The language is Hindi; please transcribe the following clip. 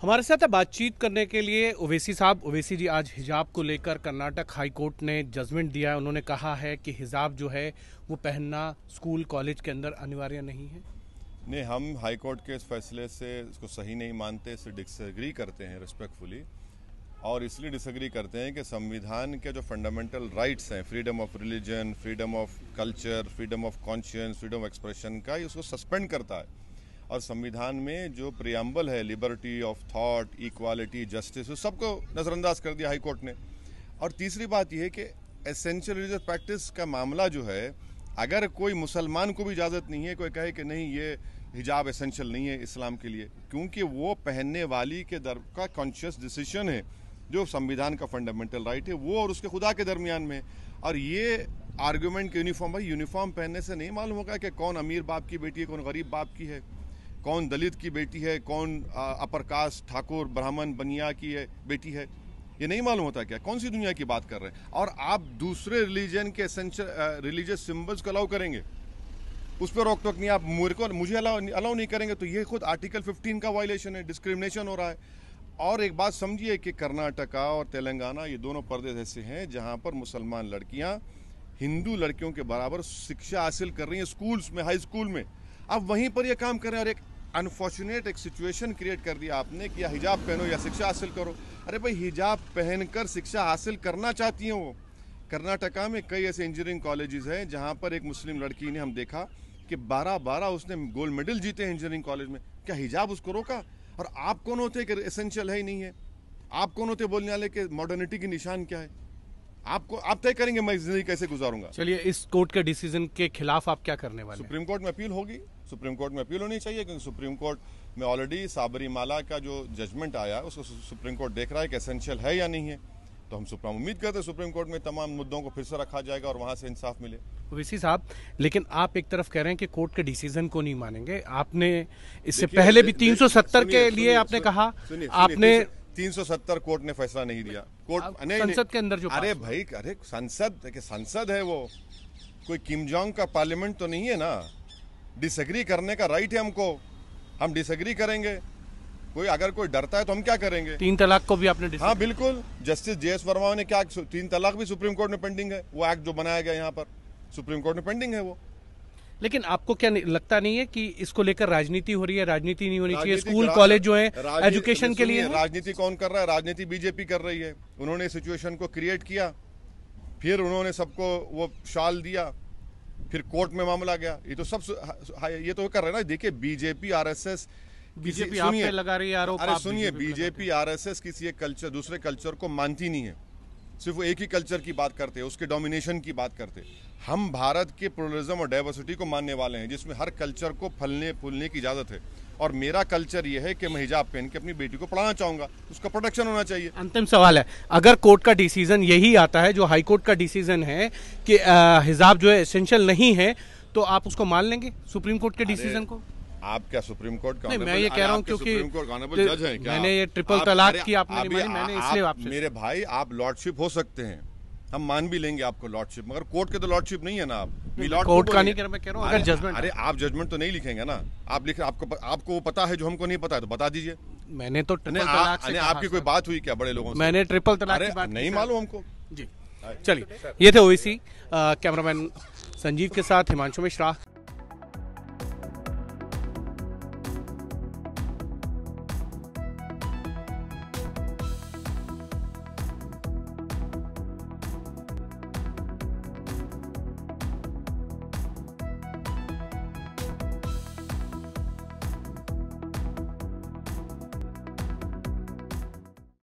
हमारे साथ बातचीत करने के लिए ओवैसी साहब ओवैसी जी आज हिजाब को लेकर कर्नाटक हाई कोर्ट ने जजमेंट दिया है उन्होंने कहा है कि हिजाब जो है वो पहनना स्कूल कॉलेज के अंदर अनिवार्य नहीं है नहीं हम हाई कोर्ट के इस फैसले से इसको सही नहीं मानते इसे डिसग्री करते हैं रिस्पेक्टफुली और इसलिए डिसग्री करते हैं कि संविधान के जो फंडामेंटल राइट्स हैं freedom of religion freedom of culture freedom of conscience freedom of expression का ये उसको सस्पेंड करता है और संविधान में जो प्रियम्बल है liberty of thought equality justice सबको नज़रअंदाज कर दिया हाईकोर्ट ने और तीसरी बात यह है कि एसेंशियल रिलीजियस प्रैक्टिस का मामला जो है अगर कोई मुसलमान को भी इजाज़त नहीं है कोई कहे कि नहीं ये हिजाब एसेंशियल नहीं है इस्लाम के लिए क्योंकि वो पहनने वाली के दर का कॉन्शियस डिसीजन है जो संविधान का फंडामेंटल राइट है वो और उसके खुदा के दरमियान में और ये आर्ग्यूमेंट के यूनिफॉर्म भाई यूनिफॉर्म पहनने से नहीं मालूम होगा कि कौन अमीर बाप की बेटी है कौन गरीब बाप की है कौन दलित की बेटी है कौन अपर कास्ट ठाकुर ब्राह्मण बनिया की है बेटी है ये नहीं मालूम होता क्या कौन सी दुनिया की बात कर रहे हैं और आप दूसरे रिलीजन के रिलीजियस सिम्बल्स को अलाउ करेंगे उस पर रोक टोक नहीं आप मेरे को मुझे अलाउ अलाउ नहीं करेंगे तो ये खुद आर्टिकल 15 का वायलेशन है डिस्क्रिमिनेशन हो रहा है और एक बात समझिए कि कर्नाटका और तेलंगाना ये दोनों प्रदेश ऐसे हैं जहाँ पर मुसलमान लड़कियाँ हिंदू लड़कियों के बराबर शिक्षा हासिल कर रही हैं स्कूल्स में हाई स्कूल में अब वहीं पर यह काम करें और एक अनफॉर्चुनेट एक सिचुएशन क्रिएट कर दिया आपने कि या हिजाब पहनो या शिक्षा हासिल करो अरे भाई हिजाब पहनकर शिक्षा हासिल करना चाहती हैं वो कर्नाटका में कई ऐसे इंजीनियरिंग कॉलेजेस हैं जहाँ पर एक मुस्लिम लड़की ने हम देखा कि बारह बारह उसने गोल्ड मेडल जीते हैं इंजीनियरिंग कॉलेज में क्या हिजाब उसको रोका और आप कौन होते कि एसेंशियल है ही नहीं है आप कौन होते बोलने वाले कि मॉडर्निटी की निशान क्या है आपको आप तय करेंगे मैं जिंदगी कैसे गुजारूंगा चलिए इस कोर्ट के डिसीजन के खिलाफ आप क्या करने वाले सुप्रीम कोर्ट में अपील होगी सुप्रीम कोर्ट में अपील होनी चाहिए क्योंकि सुप्रीम कोर्ट में ऑलरेडी साबरीमाला का जो जजमेंट आया उसको सुप्रीम कोर्ट देख रहा है कि एसेंशियल है या नहीं है तो हम सुप्रीम उम्मीद करते हैं सुप्रीम कोर्ट में तमाम मुद्दों को फिर से रखा जाएगा और वहाँ से इंसाफ मिले वीसी साहब लेकिन आप एक तरफ कह रहे हैं कि कोर्ट के डिसीजन को नहीं मानेंगे आपने इससे पहले भी 370 के लिए आपने कहा आपने 370 कोर्ट ने फैसला नहीं दिया कोर्ट संसद के अंदर जो अरे भाई अरे संसद संसद है वो कोई किमजोंग का पार्लियामेंट तो नहीं है ना डिसएग्री करने का राइट है हमको हम डिसएग्री करेंगे कोई अगर कोई डरता है तो हम क्या करेंगे तीन तलाक को भी आपने हाँ बिल्कुल जस्टिस जे एस वर्मा ने क्या तीन तलाक भी सुप्रीम कोर्ट में पेंडिंग है वो एक्ट जो बनाया गया यहाँ पर सुप्रीम कोर्ट में पेंडिंग है वो लेकिन आपको क्या नहीं, लगता नहीं है कि इसको लेकर राजनीति हो रही है राजनीति नहीं होनी चाहिए स्कूल कॉलेज जो है एजुकेशन के लिए राजनीति कौन कर रहा है राजनीति बीजेपी कर रही है उन्होंने सिचुएशन को क्रिएट किया फिर उन्होंने सबको वो शाल दिया फिर कोर्ट में मामला गया ये तो सब ये तो कर रहे ना देखिए बीजेपी आरएसएस बीजेपी आप लगा रही है आरोप अरे सुनिए बीजेपी आरएसएस किसी एक कल्चर दूसरे कल्चर को मानती नहीं है सिर्फ एक ही कल्चर की बात करते हैं उसके डोमिनेशन की बात करते हम भारत के प्लुरलिज्म और डाइवर्सिटी को मानने वाले हैं जिसमें हर कल्चर को फलने फूलने की इजाज़त है और मेरा कल्चर ये है कि मैं हिजाब पहन के अपनी बेटी को पढ़ाना चाहूँगा उसका प्रोटेक्शन होना चाहिए अंतिम सवाल है अगर कोर्ट का डिसीजन यही आता है जो हाई कोर्ट का डिसीजन है कि हिजाब जो है एसेंशियल नहीं है तो आप उसको मान लेंगे सुप्रीम कोर्ट के डिसीजन को आप क्या सुप्रीम कोर्ट का मैं ये कह रहा हूँ क्योंकि सुप्रीम कोर्ट जज क्या मैंने ये ट्रिपल तलाक की आपने मैंने इसलिए आप, मेरे भाई आप लॉर्डशिप हो सकते हैं हम मान भी लेंगे आपको लॉर्डशिप मगर कोर्ट के तो लॉर्डशिप नहीं है ना आप कोर्ट का नहीं कह रहा मैं कह रहा अगर जजमेंट अरे आप जजमेंट तो नहीं लिखेंगे ना आप लिख आपको आपको वो पता है जो हमको नहीं पता है तो बता दीजिए मैंने तो ट्रिपल तलाक से आपकी कोई बात हुई क्या बड़े लोगों से मैंने ट्रिपल तलाक की बात नहीं मालूम हमको जी चलिए ये थे ओईसी कैमरामैन e संजीव के साथ हिमांशु मिश्रा